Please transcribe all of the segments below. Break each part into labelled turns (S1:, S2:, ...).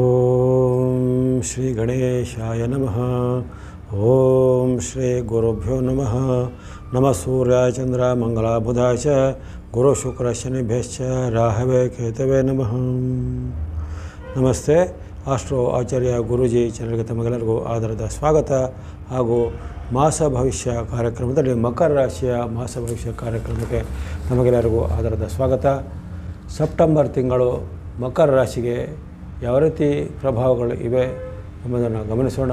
S1: ಓಂ ಶ್ರೀ ಗಣೇಶಾಯ ನಮಃ ಓಂ ಶ್ರೀ ಗುರುಭ್ಯೋ ನಮಃ ನಮಃ ಸೂರ್ಯ ಚಂದ್ರ ಮಂಗಳ ಬುಧ ಚ ಗುರು ಶುಕ್ರ ಶನಿಭ್ಯಶ್ಚ ರಾಹವೇ ಕೇತವೇ ನಮಃ ನಮಸ್ತೆ ಆಸ್ಟ್ರೋ ಆಚಾರ್ಯ ಗುರುಜಿ ಚಾನಲ್ಗೆ ತಮಗೆಲ್ಲರಿಗೂ ಆಧಾರದ ಸ್ವಾಗತ ಹಾಗೂ ಮಾಸ ಭವಿಷ್ಯ ಕಾರ್ಯಕ್ರಮದಲ್ಲಿ ಮಕರ ರಾಶಿಯ ಮಾಸ ಭವಿಷ್ಯ ಕಾರ್ಯಕ್ರಮಕ್ಕೆ ನಮಗೆಲ್ಲರಿಗೂ ಆಧಾರದ ಸ್ವಾಗತ ಸೆಪ್ಟೆಂಬರ್ ತಿಂಗಳು ಮಕರ ರಾಶಿಗೆ ಯಾವ ರೀತಿ ಪ್ರಭಾವಗಳು ಇವೆ ಎಂಬುದನ್ನು ಗಮನಿಸೋಣ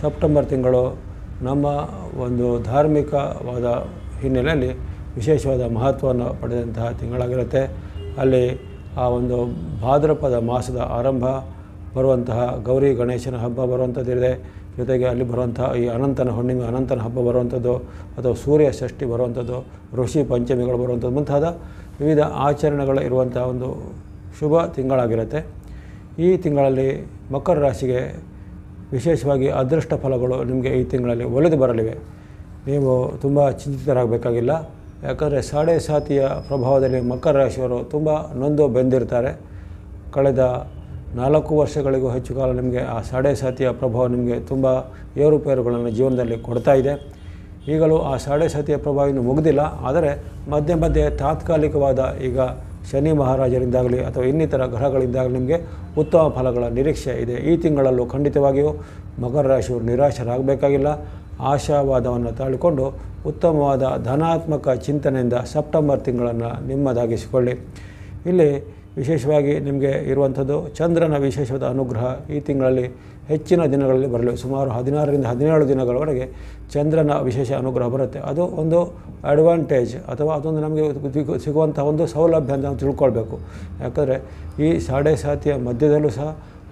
S1: ಸೆಪ್ಟೆಂಬರ್ ತಿಂಗಳು ನಮ್ಮ ಒಂದು ಧಾರ್ಮಿಕವಾದ ಹಿನ್ನೆಲೆಯಲ್ಲಿ ವಿಶೇಷವಾದ ಮಹತ್ವವನ್ನು ಪಡೆದಂತಹ ತಿಂಗಳಾಗಿರುತ್ತೆ ಅಲ್ಲಿ ಆ ಒಂದು ಭಾದ್ರಪದ ಮಾಸದ ಆರಂಭ ಬರುವಂತಹ ಗೌರಿ ಗಣೇಶನ ಹಬ್ಬ ಬರುವಂಥದ್ದಿದೆ ಜೊತೆಗೆ ಅಲ್ಲಿ ಬರುವಂತಹ ಈ ಅನಂತನ ಹುಣ್ಣಿಮೆ ಅನಂತನ ಹಬ್ಬ ಬರುವಂಥದ್ದು ಅಥವಾ ಸೂರ್ಯ ಷಷ್ಠಿ ಬರುವಂಥದ್ದು ಋಷಿ ಪಂಚಮಿಗಳು ಬರುವಂಥದ್ದು ಮುಂತಾದ ವಿವಿಧ ಆಚರಣೆಗಳು ಇರುವಂಥ ಒಂದು ಶುಭ ತಿಂಗಳಾಗಿರುತ್ತೆ ಈ ತಿಂಗಳಲ್ಲಿ ಮಕರ ರಾಶಿಗೆ ವಿಶೇಷವಾಗಿ ಅದೃಷ್ಟ ಫಲಗಳು ನಿಮಗೆ ಈ ತಿಂಗಳಲ್ಲಿ ಒಲಿದು ಬರಲಿವೆ ನೀವು ತುಂಬ ಚಿಂತಿತರಾಗಬೇಕಾಗಿಲ್ಲ ಯಾಕಂದರೆ ಸಾಡೆ ಸಾತಿಯ ಪ್ರಭಾವದಲ್ಲಿ ಮಕರ ರಾಶಿಯವರು ತುಂಬ ನೊಂದು ಬೆಂದಿರ್ತಾರೆ ಕಳೆದ ನಾಲ್ಕು ವರ್ಷಗಳಿಗೂ ಹೆಚ್ಚು ಕಾಲ ನಿಮಗೆ ಆ ಸಾಡೆ ಸಾತಿಯ ಪ್ರಭಾವ ನಿಮಗೆ ತುಂಬ ಏರುಪೇರುಗಳನ್ನು ಜೀವನದಲ್ಲಿ ಕೊಡ್ತಾ ಇದೆ ಈಗಲೂ ಆ ಸಾಡೆ ಸಾತಿಯ ಪ್ರಭಾವ ಇನ್ನೂ ಮುಗಿದಿಲ್ಲ ಆದರೆ ಮಧ್ಯೆ ಮಧ್ಯೆ ತಾತ್ಕಾಲಿಕವಾದ ಈಗ ಶನಿ ಮಹಾರಾಜರಿಂದಾಗಲಿ ಅಥವಾ ಇನ್ನಿತರ ಗ್ರಹಗಳಿಂದಾಗಲಿ ನಿಮಗೆ ಉತ್ತಮ ಫಲಗಳ ನಿರೀಕ್ಷೆ ಇದೆ ಈ ತಿಂಗಳಲ್ಲೂ ಖಂಡಿತವಾಗಿಯೂ ಮಕರ ರಾಶಿಯವರು ನಿರಾಶರಾಗಬೇಕಾಗಿಲ್ಲ ಆಶಾವಾದವನ್ನು ತಾಳಿಕೊಂಡು ಉತ್ತಮವಾದ ಧನಾತ್ಮಕ ಚಿಂತನೆಯಿಂದ ಸೆಪ್ಟೆಂಬರ್ ತಿಂಗಳನ್ನು ನಿಮ್ಮದಾಗಿಸಿಕೊಳ್ಳಿ ಇಲ್ಲಿ ವಿಶೇಷವಾಗಿ ನಿಮಗೆ ಇರುವಂಥದ್ದು ಚಂದ್ರನ ವಿಶೇಷವಾದ ಅನುಗ್ರಹ ಈ ತಿಂಗಳಲ್ಲಿ ಹೆಚ್ಚಿನ ದಿನಗಳಲ್ಲಿ ಬರಲು ಸುಮಾರು ಹದಿನಾರರಿಂದ ಹದಿನೇಳು ದಿನಗಳವರೆಗೆ ಚಂದ್ರನ ವಿಶೇಷ ಅನುಗ್ರಹ ಬರುತ್ತೆ ಅದು ಒಂದು ಅಡ್ವಾಂಟೇಜ್ ಅಥವಾ ಅದೊಂದು ನಮಗೆ ಸಿಗುವಂಥ ಒಂದು ಸೌಲಭ್ಯ ಅಂತ ನಾವು ತಿಳ್ಕೊಳ್ಬೇಕು ಯಾಕಂದರೆ ಈ ಸಾಡೆ ಸಾತಿಯ ಮಧ್ಯದಲ್ಲೂ ಸಹ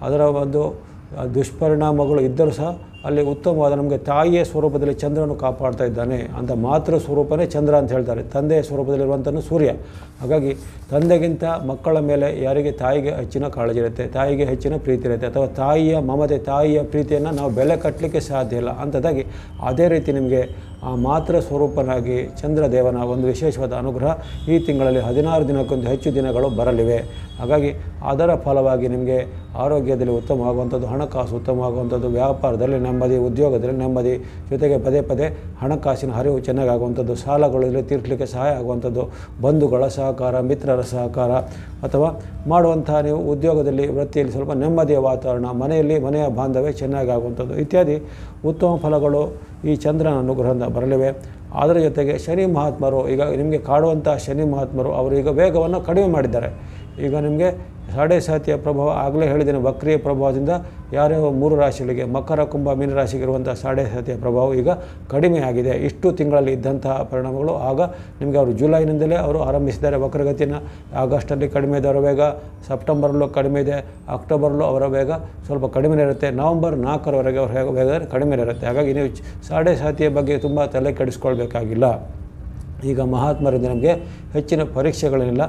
S1: ಅದರ ಒಂದು ದುಷ್ಪರಿಣಾಮಗಳು ಇದ್ದರೂ ಸಹ ಅಲ್ಲಿ ಉತ್ತಮವಾದ ನಮಗೆ ತಾಯಿಯ ಸ್ವರೂಪದಲ್ಲಿ ಚಂದ್ರನು ಕಾಪಾಡ್ತಾ ಇದ್ದಾನೆ ಅಂತ ಮಾತೃ ಸ್ವರೂಪನೇ ಚಂದ್ರ ಅಂತ ಹೇಳ್ತಾರೆ ತಂದೆಯ ಸ್ವರೂಪದಲ್ಲಿರುವಂಥ ಸೂರ್ಯ ಹಾಗಾಗಿ ತಂದೆಗಿಂತ ಮಕ್ಕಳ ಮೇಲೆ ಯಾರಿಗೆ ತಾಯಿಗೆ ಹೆಚ್ಚಿನ ಕಾಳಜಿ ಇರುತ್ತೆ ತಾಯಿಗೆ ಹೆಚ್ಚಿನ ಪ್ರೀತಿ ಇರುತ್ತೆ ಅಥವಾ ತಾಯಿಯ ಮಮತೆ ತಾಯಿಯ ಪ್ರೀತಿಯನ್ನು ನಾವು ಬೆಲೆ ಕಟ್ಟಲಿಕ್ಕೆ ಸಾಧ್ಯ ಇಲ್ಲ ಅಂಥದ್ದಾಗಿ ಅದೇ ರೀತಿ ನಿಮಗೆ ಆ ಮಾತ್ರ ಸ್ವರೂಪನಾಗಿ ಚಂದ್ರದೇವನ ಒಂದು ವಿಶೇಷವಾದ ಅನುಗ್ರಹ ಈ ತಿಂಗಳಲ್ಲಿ ಹದಿನಾರು ದಿನಕ್ಕೊಂದು ಹೆಚ್ಚು ದಿನಗಳು ಬರಲಿವೆ ಹಾಗಾಗಿ ಅದರ ಫಲವಾಗಿ ನಿಮಗೆ ಆರೋಗ್ಯದಲ್ಲಿ ಉತ್ತಮವಾಗುವಂಥದ್ದು ಹಣಕಾಸು ಉತ್ತಮವಾಗುವಂಥದ್ದು ವ್ಯಾಪಾರದಲ್ಲಿ ನೆಮ್ಮದಿ ಉದ್ಯೋಗದಲ್ಲಿ ನೆಮ್ಮದಿ ಜೊತೆಗೆ ಪದೇ ಪದೇ ಹಣಕಾಸಿನ ಹರಿವು ಚೆನ್ನಾಗಾಗುವಂಥದ್ದು ಸಾಲಗಳಲ್ಲಿ ತೀರ್ಸಲಿಕ್ಕೆ ಸಹಾಯ ಆಗುವಂಥದ್ದು ಬಂಧುಗಳ ಸಹಕಾರ ಮಿತ್ರರ ಸಹಕಾರ ಅಥವಾ ಮಾಡುವಂತಹ ನೀವು ಉದ್ಯೋಗದಲ್ಲಿ ವೃತ್ತಿಯಲ್ಲಿ ಸ್ವಲ್ಪ ನೆಮ್ಮದಿಯ ವಾತಾವರಣ ಮನೆಯಲ್ಲಿ ಮನೆಯ ಬಾಂಧವ್ಯ ಚೆನ್ನಾಗಿ ಆಗುವಂಥದ್ದು ಇತ್ಯಾದಿ ಉತ್ತಮ ಫಲಗಳು ಈ ಚಂದ್ರನ ಅನುಗ್ರಹದಿಂದ ಬರಲಿವೆ ಅದರ ಜೊತೆಗೆ ಶನಿ ಮಹಾತ್ಮರು ಈಗ ನಿಮಗೆ ಕಾಡುವಂಥ ಶನಿ ಮಹಾತ್ಮರು ಅವರು ಈಗ ವೇಗವನ್ನು ಕಡಿಮೆ ಮಾಡಿದ್ದಾರೆ ಈಗ ನಿಮಗೆ ಸಾಡೆ ಸಾತಿಯ ಪ್ರಭಾವ ಆಗಲೇ ಹೇಳಿದ್ದೇನೆ ವಕ್ರಿಯ ಪ್ರಭಾವದಿಂದ ಯಾರ್ಯಾವ ಮೂರು ರಾಶಿಗಳಿಗೆ ಮಕರ ಕುಂಭ ಮೀನರಾಶಿಗಿರುವಂಥ ಸಾಡೆ ಸಾತಿಯ ಪ್ರಭಾವ ಈಗ ಕಡಿಮೆಯಾಗಿದೆ ಇಷ್ಟು ತಿಂಗಳಲ್ಲಿ ಇದ್ದಂತಹ ಪರಿಣಾಮಗಳು ಆಗ ನಿಮಗೆ ಅವರು ಜುಲೈನಿಂದಲೇ ಅವರು ಆರಂಭಿಸಿದ್ದಾರೆ ವಕ್ರಗತಿಯನ್ನು ಆಗಸ್ಟಲ್ಲಿ ಕಡಿಮೆ ಇದೆ ಅವರ ವೇಗ ಸೆಪ್ಟೆಂಬರಲ್ಲೂ ಕಡಿಮೆ ಇದೆ ಅಕ್ಟೋಬರ್ಲೂ ಅವರ ವೇಗ ಸ್ವಲ್ಪ ಕಡಿಮೆ ಇರುತ್ತೆ ನವಂಬರ್ ನಾಲ್ಕರವರೆಗೆ ಅವರ ವೇಗ ಕಡಿಮೆ ಇರುತ್ತೆ ಹಾಗಾಗಿ ನೀವು ಸಾಡೆ ಸಾತಿಯ ಬಗ್ಗೆ ತುಂಬ ತಲೆ ಕೆಡಿಸ್ಕೊಳ್ಬೇಕಾಗಿಲ್ಲ ಈಗ ಮಹಾತ್ಮರಿಂದ ನಮಗೆ ಹೆಚ್ಚಿನ ಪರೀಕ್ಷೆಗಳೇನಿಲ್ಲ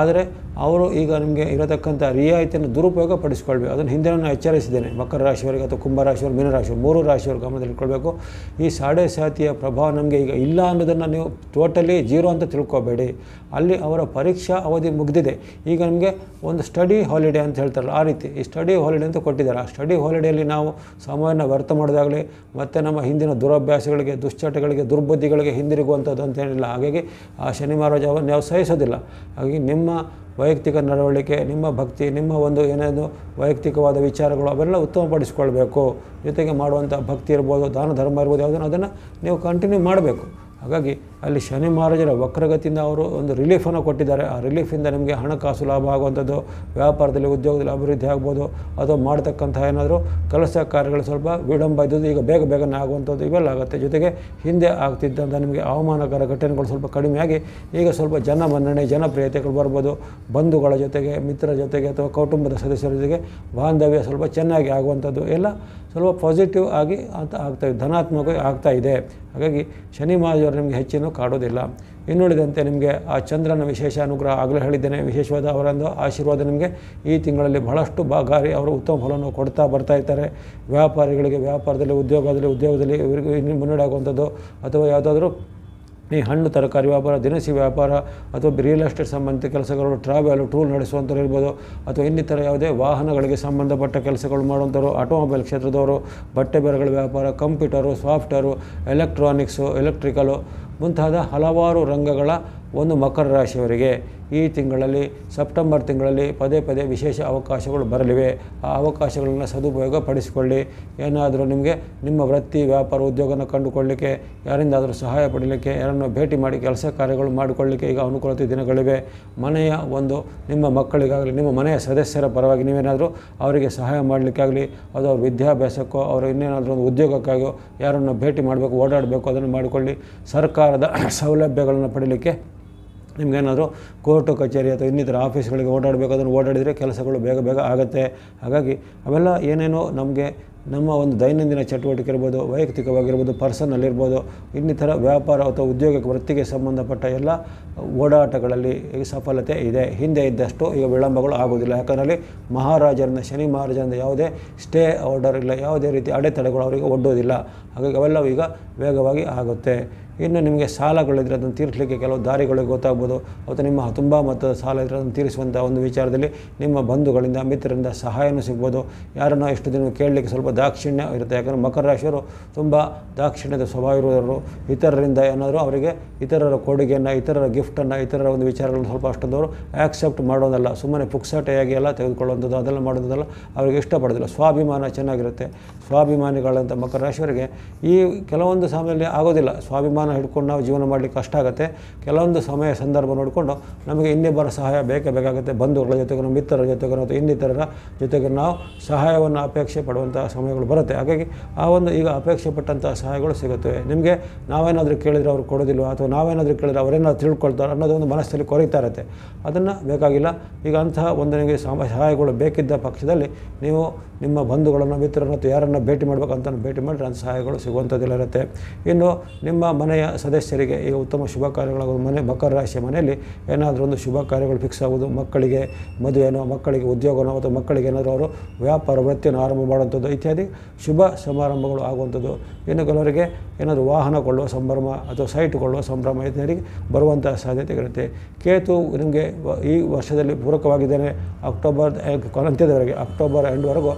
S1: ಆದರೆ ಅವರು ಈಗ ನಿಮಗೆ ಇರತಕ್ಕಂಥ ರಿಯಾಯಿತಿಯನ್ನು ದುರುಪಯೋಗ ಪಡಿಸ್ಕೊಳ್ಬೇಕು ಅದನ್ನು ಹಿಂದೆ ನಾನು ಎಚ್ಚರಿಸಿದ್ದೇನೆ ಮಕರ ರಾಶಿಯವರಿಗೆ ಅಥವಾ ಕುಂಭರಾಶಿಯವರು ಮೀನರಾಶಿಯವರು ಮೂರು ರಾಶಿಯವರು ಗಮನದಲ್ಲಿಟ್ಕೊಳ್ಬೇಕು ಈ ಸಾಡೆ ಸಾತಿಯ ಪ್ರಭಾವ ನಮಗೆ ಈಗ ಇಲ್ಲ ಅನ್ನೋದನ್ನು ನೀವು ಟೋಟಲಿ ಜೀರೋ ಅಂತ ತಿಳ್ಕೊಬೇಡಿ ಅಲ್ಲಿ ಅವರ ಪರೀಕ್ಷಾ ಅವಧಿ ಮುಗಿದಿದೆ ಈಗ ನಮಗೆ ಒಂದು ಸ್ಟಡಿ ಹಾಲಿಡೇ ಅಂತ ಹೇಳ್ತಾರಲ್ಲ ಆ ರೀತಿ ಈ ಸ್ಟಡಿ ಹಾಲಿಡೇ ಅಂತ ಕೊಟ್ಟಿದ್ದಾರೆ ಆ ಸ್ಟಡಿ ಹಾಲಿಡೇಲಿ ನಾವು ಸಮಯವನ್ನು ವ್ಯರ್ಥ ಮಾಡೋದಾಗಲಿ ಮತ್ತು ನಮ್ಮ ಹಿಂದಿನ ದುರಭ್ಯಾಸಗಳಿಗೆ ದುಶ್ಚಟಗಳಿಗೆ ದುರ್ಬುದ್ಧಿಗಳಿಗೆ ಹಿಂದಿರುಗುವಂಥದ್ದು ಅಂತ ಹಾಗಾಗಿ ಆ ಶನಿ ಮಹಾರಾಜವನ್ನು ನಾವು ಸಹಿಸೋದಿಲ್ಲ ಹಾಗಾಗಿ ನಿಮ್ಮ ವೈಯಕ್ತಿಕ ನಡವಳಿಕೆ ನಿಮ್ಮ ಭಕ್ತಿ ನಿಮ್ಮ ಒಂದು ಏನೇನು ವೈಯಕ್ತಿಕವಾದ ವಿಚಾರಗಳು ಅವೆಲ್ಲ ಉತ್ತಮಪಡಿಸಿಕೊಳ್ಬೇಕು ಜೊತೆಗೆ ಮಾಡುವಂಥ ಭಕ್ತಿ ಇರ್ಬೋದು ದಾನ ಧರ್ಮ ಇರ್ಬೋದು ಯಾವುದನ್ನು ಅದನ್ನು ನೀವು ಕಂಟಿನ್ಯೂ ಮಾಡಬೇಕು ಹಾಗಾಗಿ ಅಲ್ಲಿ ಶನಿ ಮಹಾರಾಜರ ವಕ್ರಗತಿಯಿಂದ ಅವರು ಒಂದು ರಿಲೀಫನ್ನು ಕೊಟ್ಟಿದ್ದಾರೆ ಆ ರಿಲೀಫಿಂದ ನಿಮಗೆ ಹಣಕಾಸು ಲಾಭ ಆಗುವಂಥದ್ದು ವ್ಯಾಪಾರದಲ್ಲಿ ಉದ್ಯೋಗದಲ್ಲಿ ಅಭಿವೃದ್ಧಿ ಆಗ್ಬೋದು ಅಥವಾ ಮಾಡ್ತಕ್ಕಂಥ ಏನಾದರೂ ಕೆಲಸ ಕಾರ್ಯಗಳು ಸ್ವಲ್ಪ ವಿಳಂಬ ಇದ್ದದ್ದು ಈಗ ಬೇಗ ಬೇಗನೆ ಆಗುವಂಥದ್ದು ಇವೆಲ್ಲ ಆಗುತ್ತೆ ಜೊತೆಗೆ ಹಿಂದೆ ಆಗ್ತಿದ್ದಂಥ ನಿಮಗೆ ಅವಮಾನಕರ ಘಟನೆಗಳು ಸ್ವಲ್ಪ ಕಡಿಮೆಯಾಗಿ ಈಗ ಸ್ವಲ್ಪ ಜನ ಮನ್ನಣೆ ಜನಪ್ರಿಯತೆಗಳು ಬರ್ಬೋದು ಬಂಧುಗಳ ಜೊತೆಗೆ ಮಿತ್ರರ ಜೊತೆಗೆ ಅಥವಾ ಕುಟುಂಬದ ಸದಸ್ಯರ ಜೊತೆಗೆ ಬಾಂಧವ್ಯ ಸ್ವಲ್ಪ ಚೆನ್ನಾಗಿ ಆಗುವಂಥದ್ದು ಎಲ್ಲ ಸ್ವಲ್ಪ ಪಾಸಿಟಿವ್ ಆಗಿ ಅಂತ ಆಗ್ತಾ ಇದೆ ಧನಾತ್ಮಕವಾಗಿ ಆಗ್ತಾ ಇದೆ ಹಾಗಾಗಿ ಶನಿ ಮಹಾದೇವರು ನಿಮಗೆ ಹೆಚ್ಚಿನ ಕಾಡೋದಿಲ್ಲ ಇನ್ನುಳಿದಂತೆ ನಿಮಗೆ ಆ ಚಂದ್ರನ ವಿಶೇಷ ಅನುಗ್ರಹ ಆಗಲೇ ಹೇಳಿದ್ದೇನೆ ವಿಶೇಷವಾದ ಅವರೊಂದು ಆಶೀರ್ವಾದ ನಿಮಗೆ ಈ ತಿಂಗಳಲ್ಲಿ ಬಹಳಷ್ಟು ಬಾಗಾರಿ ಅವರು ಉತ್ತಮ ಫಲವನ್ನು ಕೊಡ್ತಾ ಬರ್ತಾ ಇರ್ತಾರೆ ವ್ಯಾಪಾರಿಗಳಿಗೆ ವ್ಯಾಪಾರದಲ್ಲಿ ಉದ್ಯೋಗದಲ್ಲಿ ಉದ್ಯೋಗದಲ್ಲಿ ಇವರಿಗೆ ಮುನ್ನಡೆ ಆಗುವಂಥದ್ದು ಅಥವಾ ಯಾವುದಾದ್ರೂ ನೀ ಹಣ್ಣು ತರಕಾರಿ ವ್ಯಾಪಾರ ದಿನಸಿ ವ್ಯಾಪಾರ ಅಥವಾ ರಿಯಲ್ ಎಸ್ಟೇಟ್ ಸಂಬಂಧಿತ ಕೆಲಸಗಳು ಟ್ರಾವೆಲ್ ಟೂರ್ ನಡೆಸುವಂಥವ್ರು ಇರ್ಬೋದು ಅಥವಾ ಇನ್ನಿತರ ಯಾವುದೇ ವಾಹನಗಳಿಗೆ ಸಂಬಂಧಪಟ್ಟ ಕೆಲಸಗಳು ಮಾಡುವಂಥವ್ರು ಆಟೋಮೊಬೈಲ್ ಕ್ಷೇತ್ರದವರು ಬಟ್ಟೆ ಬೆರಗಳ ವ್ಯಾಪಾರ ಕಂಪ್ಯೂಟರು ಸಾಫ್ಟ್ವೇರು ಎಲೆಕ್ಟ್ರಾನಿಕ್ಸು ಎಲೆಕ್ಟ್ರಿಕಲು ಮುಂತಾದ ಹಲವಾರು ರಂಗಗಳ ಒಂದು ಮಕರ ರಾಶಿಯವರಿಗೆ ಈ ತಿಂಗಳಲ್ಲಿ ಸೆಪ್ಟೆಂಬರ್ ತಿಂಗಳಲ್ಲಿ ಪದೇ ಪದೇ ವಿಶೇಷ ಅವಕಾಶಗಳು ಬರಲಿವೆ ಆ ಅವಕಾಶಗಳನ್ನು ಸದುಪಯೋಗ ಪಡಿಸಿಕೊಳ್ಳಿ ಏನಾದರೂ ನಿಮಗೆ ನಿಮ್ಮ ವೃತ್ತಿ ವ್ಯಾಪಾರ ಉದ್ಯೋಗನ ಕಂಡುಕೊಳ್ಳಲಿಕ್ಕೆ ಯಾರಿಂದಾದರೂ ಸಹಾಯ ಪಡೀಲಿಕ್ಕೆ ಯಾರನ್ನು ಭೇಟಿ ಮಾಡಿ ಕೆಲಸ ಕಾರ್ಯಗಳು ಮಾಡಿಕೊಳ್ಳಲಿಕ್ಕೆ ಈಗ ಅನುಕೂಲತೆ ದಿನಗಳಿವೆ ಮನೆಯ ಒಂದು ನಿಮ್ಮ ಮಕ್ಕಳಿಗಾಗಲಿ ನಿಮ್ಮ ಮನೆಯ ಸದಸ್ಯರ ಪರವಾಗಿ ನೀವೇನಾದರೂ ಅವರಿಗೆ ಸಹಾಯ ಮಾಡಲಿಕ್ಕಾಗಲಿ ಅದು ಅವ್ರ ವಿದ್ಯಾಭ್ಯಾಸಕ್ಕೋ ಅವರು ಇನ್ನೇನಾದರೂ ಒಂದು ಉದ್ಯೋಗಕ್ಕಾಗಿಯೋ ಯಾರನ್ನು ಭೇಟಿ ಮಾಡಬೇಕು ಓಡಾಡಬೇಕು ಅದನ್ನು ಮಾಡಿಕೊಳ್ಳಿ ಸರ್ಕಾರದ ಸೌಲಭ್ಯಗಳನ್ನು ಪಡೀಲಿಕ್ಕೆ ನಿಮಗೇನಾದರೂ ಕೋರ್ಟು ಕಚೇರಿ ಅಥವಾ ಇನ್ನಿತರ ಆಫೀಸ್ಗಳಿಗೆ ಓಡಾಡಬೇಕು ಅದನ್ನು ಓಡಾಡಿದರೆ ಕೆಲಸಗಳು ಬೇಗ ಬೇಗ ಆಗುತ್ತೆ ಹಾಗಾಗಿ ಅವೆಲ್ಲ ಏನೇನೋ ನಮಗೆ ನಮ್ಮ ಒಂದು ದೈನಂದಿನ ಚಟುವಟಿಕೆ ಇರ್ಬೋದು ವೈಯಕ್ತಿಕವಾಗಿರ್ಬೋದು ಇರ್ಬೋದು ಇನ್ನಿತರ ವ್ಯಾಪಾರ ಅಥವಾ ಉದ್ಯೋಗ ವೃತ್ತಿಗೆ ಸಂಬಂಧಪಟ್ಟ ಎಲ್ಲ ಓಡಾಟಗಳಲ್ಲಿ ಸಫಲತೆ ಇದೆ ಹಿಂದೆ ಇದ್ದಷ್ಟು ಈಗ ವಿಳಂಬಗಳು ಆಗೋದಿಲ್ಲ ಯಾಕಂದರೆ ಮಹಾರಾಜರಿಂದ ಶನಿ ಮಹಾರಾಜರಿಂದ ಯಾವುದೇ ಸ್ಟೇ ಆರ್ಡರ್ ಇಲ್ಲ ಯಾವುದೇ ರೀತಿ ಅಡೆತಡೆಗಳು ಅವರಿಗೆ ಒಡ್ಡೋದಿಲ್ಲ ಹಾಗಾಗಿ ಅವೆಲ್ಲವೂ ಈಗ ವೇಗವಾಗಿ ಆಗುತ್ತೆ ಇನ್ನು ನಿಮಗೆ ಸಾಲಗಳಿದ್ರೆ ಅದನ್ನು ತೀರಿಸಲಿಕ್ಕೆ ಕೆಲವು ದಾರಿಗಳಿಗೆ ಗೊತ್ತಾಗ್ಬೋದು ಅಥವಾ ನಿಮ್ಮ ತುಂಬ ಮತ್ತು ಸಾಲ ಇದ್ದರೆ ಅದನ್ನು ತೀರಿಸುವಂಥ ಒಂದು ವಿಚಾರದಲ್ಲಿ ನಿಮ್ಮ ಬಂಧುಗಳಿಂದ ಮಿತ್ರರಿಂದ ಸಹಾಯನೂ ಸಿಗ್ಬೋದು ಯಾರನ್ನು ಎಷ್ಟು ದಿನ ಕೇಳಲಿಕ್ಕೆ ಸ್ವಲ್ಪ ದಾಕ್ಷಿಣ್ಯ ಇರುತ್ತೆ ಯಾಕಂದರೆ ಮಕರ ರಾಶಿಯವರು ತುಂಬ ದಾಕ್ಷಿಣ್ಯದ ಸ್ವಭಾವ ಇರುವವರು ಇತರರಿಂದ ಏನಾದರೂ ಅವರಿಗೆ ಇತರರ ಕೊಡುಗೆಯನ್ನು ಇತರರ ಗಿಫ್ಟನ್ನು ಇತರರ ಒಂದು ವಿಚಾರಗಳನ್ನು ಸ್ವಲ್ಪ ಅಷ್ಟೊಂದವರು ಆಕ್ಸೆಪ್ಟ್ ಮಾಡೋದಲ್ಲ ಸುಮ್ಮನೆ ಪುಕ್ಸಾಟೆಯಾಗಿ ಎಲ್ಲ ತೆಗೆದುಕೊಳ್ಳುವಂಥದ್ದು ಅದೆಲ್ಲ ಮಾಡೋದಲ್ಲ ಅವರಿಗೆ ಇಷ್ಟಪಡೋದಿಲ್ಲ ಸ್ವಾಭಿಮಾನ ಚೆನ್ನಾಗಿರುತ್ತೆ ಸ್ವಾಭಿಮಾನಿಗಳಂಥ ಮಕರ ರಾಶಿಯವರಿಗೆ ಈ ಕೆಲವೊಂದು ಸಮಯದಲ್ಲಿ ಆಗೋದಿಲ್ಲ ಸ್ವಾಭಿಮಾನ ಹಿಡ್ಕೊಂಡು ನಾವು ಜೀವನ ಮಾಡಲಿಕ್ಕೆ ಕಷ್ಟ ಆಗುತ್ತೆ ಕೆಲವೊಂದು ಸಮಯ ಸಂದರ್ಭ ನೋಡಿಕೊಂಡು ನಮಗೆ ಇನ್ನಿಬ್ಬರ ಸಹಾಯ ಬೇಕೇ ಬೇಕಾಗುತ್ತೆ ಬಂಧುಗಳ ಜೊತೆಗೂ ಮಿತ್ರರ ಜೊತೆಗೂ ಅಥವಾ ಇನ್ನಿತರರ ಜೊತೆಗೆ ನಾವು ಸಹಾಯವನ್ನು ಅಪೇಕ್ಷೆ ಪಡುವಂಥ ಸಮಯಗಳು ಬರುತ್ತೆ ಹಾಗಾಗಿ ಆ ಒಂದು ಈಗ ಅಪೇಕ್ಷೆ ಪಟ್ಟಂಥ ಸಹಾಯಗಳು ಸಿಗುತ್ತವೆ ನಿಮಗೆ ನಾವೇನಾದರೂ ಕೇಳಿದರೆ ಅವ್ರು ಕೊಡೋದಿಲ್ಲವಾ ಅಥವಾ ನಾವೇನಾದರೂ ಕೇಳಿದರೆ ಅವರೇನಾದ್ರು ತಿಳ್ಕೊಳ್ತಾರೆ ಒಂದು ಮನಸ್ಸಲ್ಲಿ ಕೊರೀತಾ ಇರುತ್ತೆ ಅದನ್ನು ಬೇಕಾಗಿಲ್ಲ ಈಗ ಅಂತಹ ಒಂದು ನಿಮಗೆ ಸಹಾಯಗಳು ಬೇಕಿದ್ದ ಪಕ್ಷದಲ್ಲಿ ನೀವು ನಿಮ್ಮ ಬಂಧುಗಳನ್ನು ಮಿತ್ರರನ್ನು ಯಾರನ್ನು ಭೇಟಿ ಮಾಡಬೇಕಂತ ಭೇಟಿ ಮಾಡಿದ್ರೆ ನನ್ನ ಸಹಾಯಗಳು ಸಿಗುವಂಥದ್ದಿಲ್ಲ ಇರುತ್ತೆ ಇನ್ನು ನಿಮ್ಮ ಮನೆಯ ಸದಸ್ಯರಿಗೆ ಈ ಉತ್ತಮ ಶುಭ ಕಾರ್ಯಗಳಾಗೋದು ಮನೆ ಮಕರ ರಾಶಿಯ ಮನೆಯಲ್ಲಿ ಏನಾದರೂ ಒಂದು ಶುಭ ಕಾರ್ಯಗಳು ಫಿಕ್ಸ್ ಆಗೋದು ಮಕ್ಕಳಿಗೆ ಮದುವೆನೋ ಮಕ್ಕಳಿಗೆ ಉದ್ಯೋಗನೋ ಅಥವಾ ಮಕ್ಕಳಿಗೆ ಏನಾದರೂ ಅವರು ವ್ಯಾಪಾರ ವೃತ್ತಿಯನ್ನು ಆರಂಭ ಮಾಡುವಂಥದ್ದು ಇತ್ಯಾದಿ ಶುಭ ಸಮಾರಂಭಗಳು ಆಗುವಂಥದ್ದು ಇನ್ನು ಕೆಲವರಿಗೆ ಏನಾದರೂ ವಾಹನ ಕೊಳ್ಳುವ ಸಂಭ್ರಮ ಅಥವಾ ಸೈಟ್ ಕೊಳ್ಳುವ ಸಂಭ್ರಮ ಇತ್ಯಾದಿಗೆ ಬರುವಂತಹ ಇರುತ್ತೆ ಕೇತು ನಿಮಗೆ ಈ ವರ್ಷದಲ್ಲಿ ಪೂರಕವಾಗಿದ್ದೇನೆ ಅಕ್ಟೋಬರ್ ಅಂತ್ಯದವರೆಗೆ ಅಕ್ಟೋಬರ್ ಎಂಡ್ವರೆಗೂ